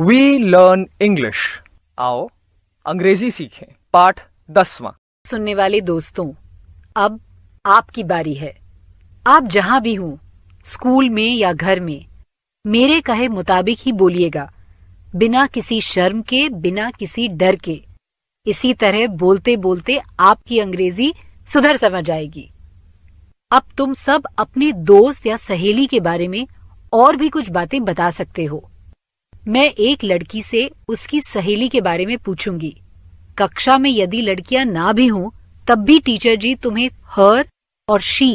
We learn English आओ अंग्रेजी सीखें पाठ दसवां सुनने वाले दोस्तों अब आपकी बारी है आप जहां भी हों स्कूल में या घर में मेरे कहे मुताबिक ही बोलिएगा बिना किसी शर्म के बिना किसी डर के इसी तरह बोलते बोलते आपकी अंग्रेजी सुधर समझ आएगी अब तुम सब अपने दोस्त या सहेली के बारे में और भी कुछ बातें बता सकते हो मैं एक लड़की से उसकी सहेली के बारे में पूछूंगी कक्षा में यदि लड़कियां ना भी हों तब भी टीचर जी तुम्हें हर और शी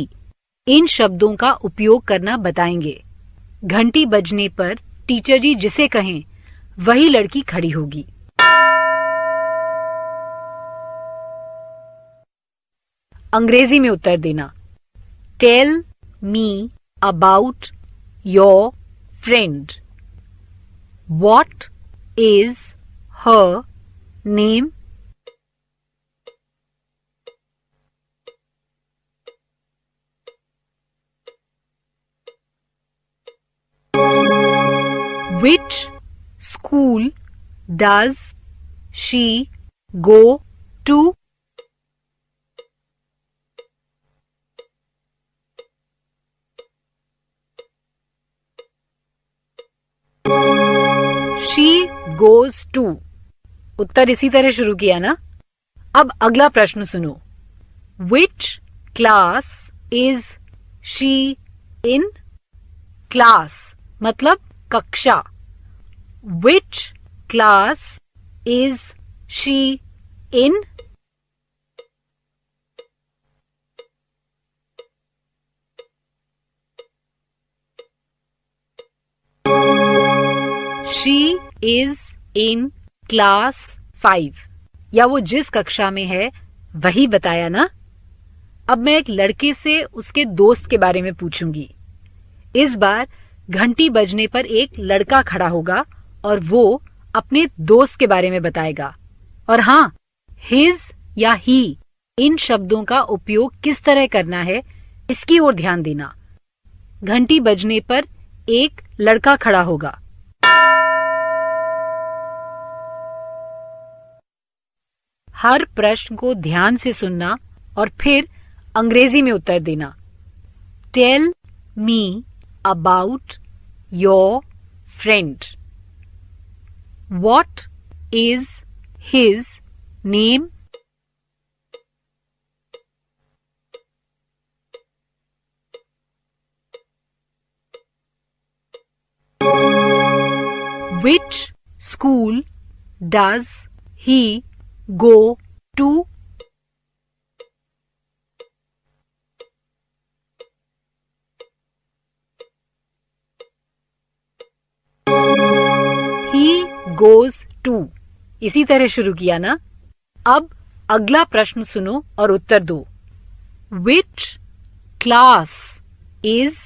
इन शब्दों का उपयोग करना बताएंगे घंटी बजने पर टीचर जी जिसे कहें वही लड़की खड़ी होगी अंग्रेजी में उत्तर देना tell me about your friend What is her name? Which school does she go to? She goes to उत्तर इसी तरह शुरू किया ना अब अगला प्रश्न सुनो which class is she in class मतलब कक्षा which class is she in she is in class five या वो जिस कक्षा में है वही बताया ना अब मैं एक लड़के से उसके दोस्त के बारे में पूछूंगी इस बार घंटी बजने पर एक लड़का खड़ा होगा और वो अपने दोस्त के बारे में बताएगा और हाँ हिज या ही इन शब्दों का उपयोग किस तरह करना है इसकी ओर ध्यान देना घंटी बजने पर एक लड़का खड़ा होगा हर प्रश्न को ध्यान से सुनना और फिर अंग्रेजी में उत्तर देना tell me about your friend what is his name Which school does he go to he goes to इसी तरह शुरू किया ना अब अगला प्रश्न सुनो और उत्तर दो विच क्लास इज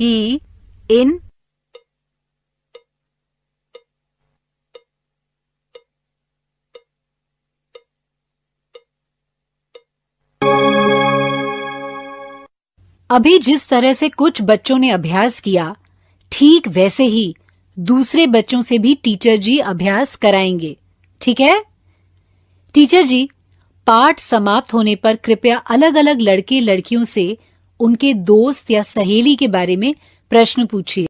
ही इन अभी जिस तरह से कुछ बच्चों ने अभ्यास किया ठीक वैसे ही दूसरे बच्चों से भी टीचर जी अभ्यास कराएंगे ठीक है टीचर जी पाठ समाप्त होने पर कृपया अलग अलग लड़के लड़कियों से उनके दोस्त या सहेली के बारे में प्रश्न पूछिए